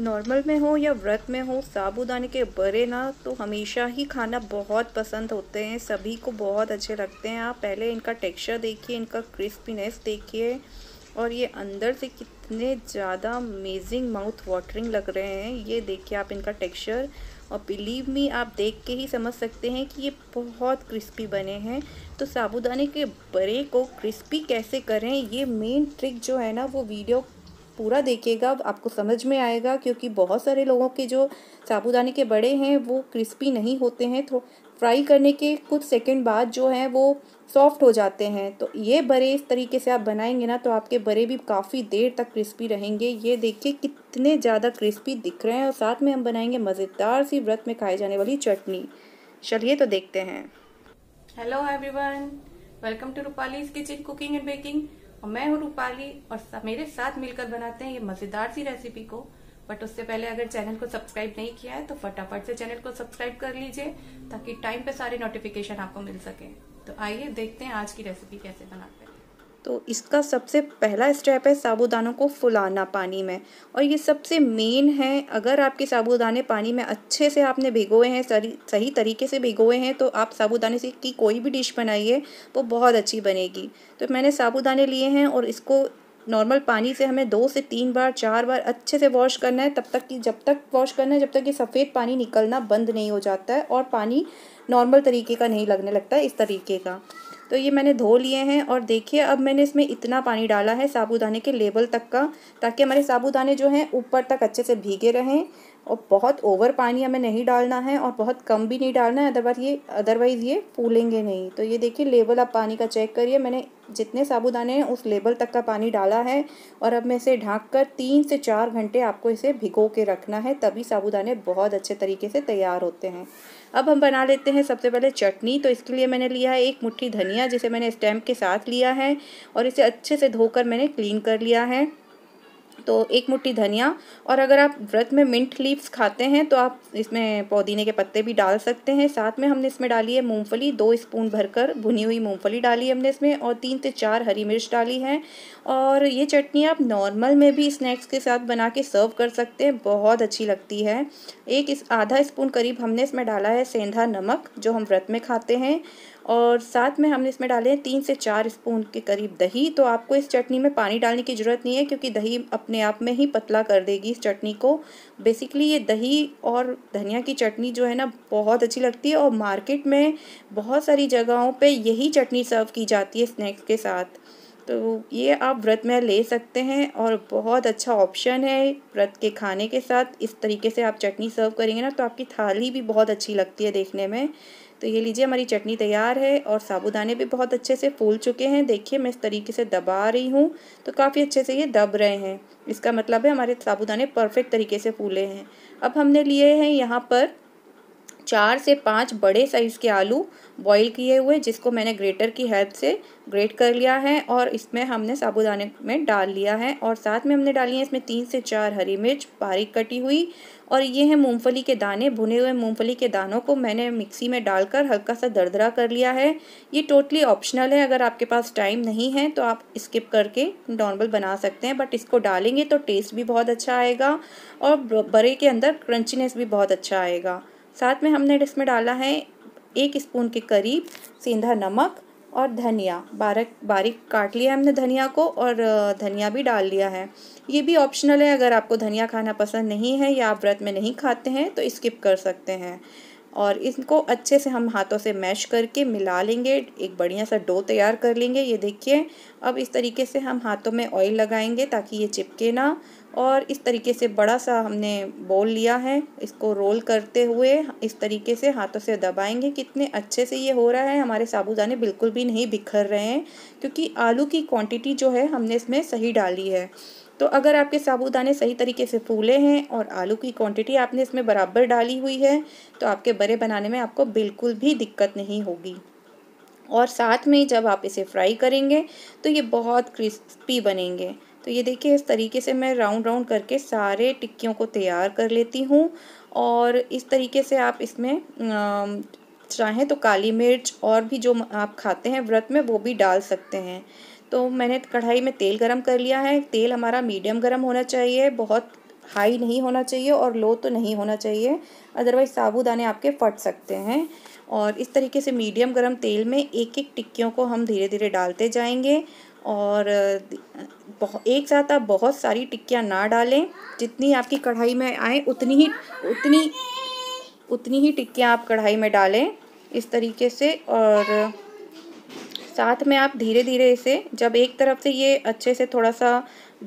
normal में हो या व्रत में हो साबूदाने के बड़े ना तो हमेशा ही खाना बहुत पसंद होते हैं सभी को बहुत अच्छे लगते हैं आप पहले इनका टेक्सचर देखिए इनका क्रिस्पीनेस देखिए और ये अंदर से कितने ज़्यादा अमेजिंग माउथ वाटरिंग लग रहे हैं ये देखिए आप इनका टेक्सचर और बिलीव मी आप देख के ही समझ सकते हैं कि ये बहुत क्रिस्पी बने हैं तो साबूदाने के बड़े को क्रिस्पी कैसे करें ये मेन ट्रिक जो है ना वो वीडियो पूरा देखिएगा आपको समझ में आएगा क्योंकि बहुत सारे लोगों के जो साबूदाने के बड़े हैं वो क्रिस्पी नहीं होते हैं तो फ्राई करने के कुछ सेकंड बाद जो है वो सॉफ्ट हो जाते हैं तो ये बड़े इस तरीके से आप बनाएंगे ना तो आपके बड़े भी काफ़ी देर तक क्रिस्पी रहेंगे ये देखिए कितने ज़्यादा क्रिस्पी दिख रहे हैं और साथ में हम बनाएंगे मज़ेदार सी व्रत में खाई जाने वाली चटनी चलिए तो देखते हैं hello everyone welcome to Rupali's kitchen cooking and baking और मैं हूँ रूपाली और मेरे साथ मिलकर बनाते हैं ये मजेदार सी रेसिपी को बट उससे पहले अगर चैनल को सब्सक्राइब नहीं किया है तो फटाफट से चैनल को सब्सक्राइब कर लीजिए ताकि टाइम पे सारे नोटिफिकेशन आपको मिल सके तो आइए देखते हैं आज की रेसिपी कैसे बनाते हैं तो इसका सबसे पहला स्टेप है साबुदानों को फुलाना पानी में और ये सबसे मेन है अगर आपके साबुदाने पानी में अच्छे से आपने भिगोए हैं सही सही तरीके से भिगोए हैं तो आप साबुदाने से की कोई भी डिश बनाइए वो बहुत अच्छी बनेगी तो मैंने साबुदाने लिए हैं और इसको नॉर्मल पानी से हमें दो से तीन बार चार बार अच्छे से वॉश करना है तब तक कि जब तक वॉश करना है जब तक ये सफ़ेद पानी निकलना बंद नहीं हो जाता है और पानी नॉर्मल तरीके का नहीं लगने लगता है इस तरीके का तो ये मैंने धो लिए हैं और देखिए अब मैंने इसमें इतना पानी डाला है साबूदाने के लेवल तक का ताकि हमारे साबूदाने जो हैं ऊपर तक अच्छे से भीगे रहें और बहुत ओवर पानी हमें नहीं डालना है और बहुत कम भी नहीं डालना है अदरवाइज ये अदरवाइज़ ये फूलेंगे नहीं तो ये देखिए लेवल आप पानी का चेक करिए मैंने जितने साबुदाने हैं उस लेवल तक का पानी डाला है और अब मैं इसे ढाँक कर तीन से चार घंटे आपको इसे भिगो के रखना है तभी साबुदाने बहुत अच्छे तरीके से तैयार होते हैं अब हम बना लेते हैं सबसे पहले चटनी तो इसके लिए मैंने लिया है एक मुट्ठी धनिया जिसे मैंने स्टैम्प के साथ लिया है और इसे अच्छे से धोकर मैंने क्लीन कर लिया है तो एक मुट्ठी धनिया और अगर आप व्रत में मिंट लीव्स खाते हैं तो आप इसमें पुदीने के पत्ते भी डाल सकते हैं साथ में हमने इसमें डाली है मूंगफली दो स्पून भरकर भुनी हुई मूंगफली डाली हमने इसमें और तीन से चार हरी मिर्च डाली है और ये चटनी आप नॉर्मल में भी स्नैक्स के साथ बना के सर्व कर सकते हैं बहुत अच्छी लगती है एक इस आधा स्पून करीब हमने इसमें डाला है सेंधा नमक जो हम व्रत में खाते हैं और साथ में हमने इसमें डाले हैं तीन से चार स्पून के करीब दही तो आपको इस चटनी में पानी डालने की ज़रूरत नहीं है क्योंकि दही अपने आप में ही पतला कर देगी इस चटनी को बेसिकली ये दही और धनिया की चटनी जो है ना बहुत अच्छी लगती है और मार्केट में बहुत सारी जगहों पे यही चटनी सर्व की जाती है स्नैक्स के साथ तो ये आप व्रत में ले सकते हैं और बहुत अच्छा ऑप्शन है व्रत के खाने के साथ इस तरीके से आप चटनी सर्व करेंगे ना तो आपकी थाली भी बहुत अच्छी लगती है देखने में तो ये लीजिए हमारी चटनी तैयार है और साबुदाने भी बहुत अच्छे से फूल चुके हैं देखिए मैं इस तरीके से दबा रही हूँ तो काफ़ी अच्छे से ये दब रहे हैं इसका मतलब है हमारे साबुदाने परफेक्ट तरीके से फूले हैं अब हमने लिए हैं यहाँ पर चार से पाँच बड़े साइज़ के आलू बॉईल किए हुए जिसको मैंने ग्रेटर की हेल्प से ग्रेट कर लिया है और इसमें हमने साबुदाने में डाल लिया है और साथ में हमने डाली है इसमें तीन से चार हरी मिर्च बारीक कटी हुई और ये हैं मूंगफली के दाने भुने हुए मूंगफली के दानों को मैंने मिक्सी में डालकर हल्का सा दरदरा कर लिया है ये टोटली ऑप्शनल है अगर आपके पास टाइम नहीं है तो आप स्किप करके नॉर्मल बना सकते हैं बट इसको डालेंगे तो टेस्ट भी बहुत अच्छा आएगा और बड़े के अंदर क्रंचीनेस भी बहुत अच्छा आएगा साथ में हमने इसमें डाला है एक स्पून के करीब सेंधा नमक और धनिया बारक बारीक काट लिया हमने धनिया को और धनिया भी डाल लिया है ये भी ऑप्शनल है अगर आपको धनिया खाना पसंद नहीं है या आप व्रत में नहीं खाते हैं तो स्किप कर सकते हैं और इनको अच्छे से हम हाथों से मैश करके मिला लेंगे एक बढ़िया सा डो तैयार कर लेंगे ये देखिए अब इस तरीके से हम हाथों में ऑयल लगाएंगे ताकि ये चिपके ना और इस तरीके से बड़ा सा हमने बोल लिया है इसको रोल करते हुए इस तरीके से हाथों से दबाएंगे कितने अच्छे से ये हो रहा है हमारे साबूदाने बिल्कुल भी नहीं बिखर रहे हैं क्योंकि आलू की क्वांटिटी जो है हमने इसमें सही डाली है तो अगर आपके साबूदाने सही तरीके से फूले हैं और आलू की क्वांटिटी आपने इसमें बराबर डाली हुई है तो आपके बड़े बनाने में आपको बिल्कुल भी दिक्कत नहीं होगी और साथ में जब आप इसे फ्राई करेंगे तो ये बहुत क्रिस्पी बनेंगे तो ये देखिए इस तरीके से मैं राउंड राउंड करके सारे टिक्कियों को तैयार कर लेती हूँ और इस तरीके से आप इसमें चाहें तो काली मिर्च और भी जो आप खाते हैं व्रत में वो भी डाल सकते हैं तो मैंने कढ़ाई में तेल गरम कर लिया है तेल हमारा मीडियम गरम होना चाहिए बहुत हाई नहीं होना चाहिए और लो तो नहीं होना चाहिए अदरवाइज़ साबूदाने आपके फट सकते हैं और इस तरीके से मीडियम गरम तेल में एक एक टिक्कियों को हम धीरे धीरे डालते जाएंगे और एक साथ आप बहुत सारी टिक्कियाँ ना डालें जितनी आपकी कढ़ाई में आए उतनी ही उतनी उतनी ही टिक्कियाँ आप कढ़ाई में डालें इस तरीके से और साथ में आप धीरे धीरे इसे जब एक तरफ से ये अच्छे से थोड़ा सा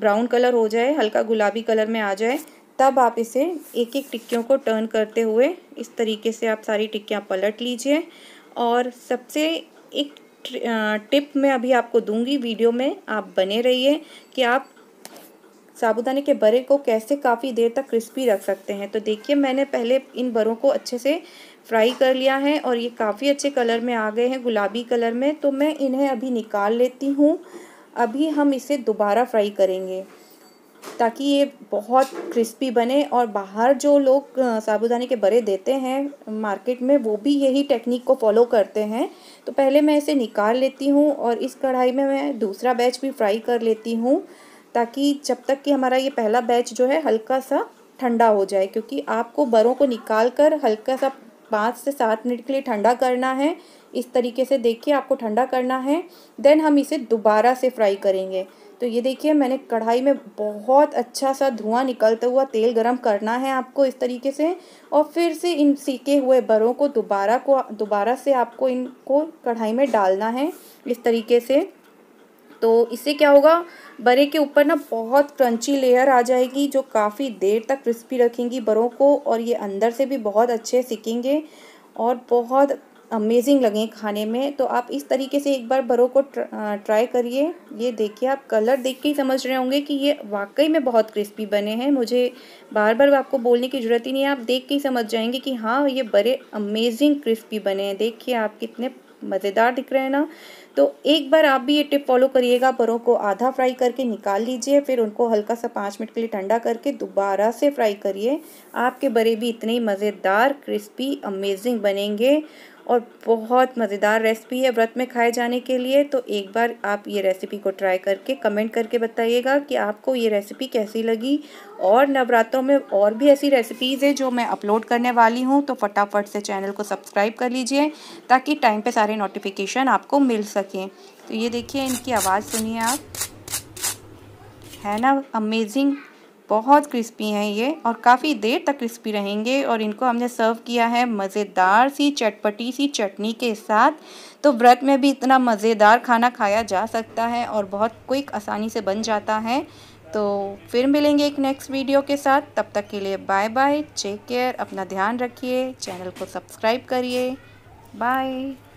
ब्राउन कलर हो जाए हल्का गुलाबी कलर में आ जाए तब आप इसे एक एक टिक्कियों को टर्न करते हुए इस तरीके से आप सारी टिक्कियाँ पलट लीजिए और सबसे एक टिप मैं अभी आपको दूंगी वीडियो में आप बने रहिए कि आप साबुदाने के बरे को कैसे काफ़ी देर तक क्रिस्पी रख सकते हैं तो देखिए मैंने पहले इन बड़ों को अच्छे से फ्राई कर लिया है और ये काफ़ी अच्छे कलर में आ गए हैं गुलाबी कलर में तो मैं इन्हें अभी निकाल लेती हूँ अभी हम इसे दोबारा फ्राई करेंगे ताकि ये बहुत क्रिस्पी बने और बाहर जो लोग साबुदाने के बड़े देते हैं मार्केट में वो भी यही टेक्निक को फॉलो करते हैं तो पहले मैं इसे निकाल लेती हूँ और इस कढ़ाई में मैं दूसरा बैच भी फ्राई कर लेती हूँ ताकि जब तक कि हमारा ये पहला बैच जो है हल्का सा ठंडा हो जाए क्योंकि आपको बरों को निकाल कर हल्का सा पाँच से सात मिनट के लिए ठंडा करना है इस तरीके से देखिए आपको ठंडा करना है देन हम इसे दोबारा से फ्राई करेंगे तो ये देखिए मैंने कढ़ाई में बहुत अच्छा सा धुआं निकलता हुआ तेल गरम करना है आपको इस तरीके से और फिर से इन सीके हुए बरों को दोबारा को दोबारा से आपको इनको कढ़ाई में डालना है इस तरीके से तो इससे क्या होगा बड़े के ऊपर ना बहुत क्रंची लेयर आ जाएगी जो काफ़ी देर तक क्रिस्पी रखेंगी बड़ों को और ये अंदर से भी बहुत अच्छे सिकेंगे और बहुत अमेजिंग लगें खाने में तो आप इस तरीके से एक बार बड़ों को ट्राई करिए ये देखिए आप कलर देख के ही समझ रहे होंगे कि ये वाकई में बहुत क्रिस्पी बने हैं मुझे बार बार आपको बोलने की ज़रूरत ही नहीं है आप देख के ही समझ जाएंगे कि हाँ ये बड़े अमेजिंग क्रिस्पी बने हैं देखिए आप कितने मज़ेदार दिख रहे हैं ना तो एक बार आप भी ये टिप फॉलो करिएगा परों को आधा फ्राई करके निकाल लीजिए फिर उनको हल्का सा पाँच मिनट के लिए ठंडा करके दोबारा से फ्राई करिए आपके बड़े भी इतने मज़ेदार क्रिस्पी अमेजिंग बनेंगे और बहुत मज़ेदार रेसिपी है व्रत में खाए जाने के लिए तो एक बार आप ये रेसिपी को ट्राई करके कमेंट करके बताइएगा कि आपको ये रेसिपी कैसी लगी और नवरात्रों में और भी ऐसी रेसिपीज़ हैं जो मैं अपलोड करने वाली हूँ तो फटाफट से चैनल को सब्सक्राइब कर लीजिए ताकि टाइम पे सारे नोटिफिकेशन आपको मिल सकें तो ये देखिए इनकी आवाज़ सुनिए आप है ना अमेजिंग बहुत क्रिस्पी हैं ये और काफ़ी देर तक क्रिस्पी रहेंगे और इनको हमने सर्व किया है मज़ेदार सी चटपटी सी चटनी के साथ तो व्रत में भी इतना मज़ेदार खाना खाया जा सकता है और बहुत क्विक आसानी से बन जाता है तो फिर मिलेंगे एक नेक्स्ट वीडियो के साथ तब तक के लिए बाय बाय टेक केयर अपना ध्यान रखिए चैनल को सब्सक्राइब करिए बाय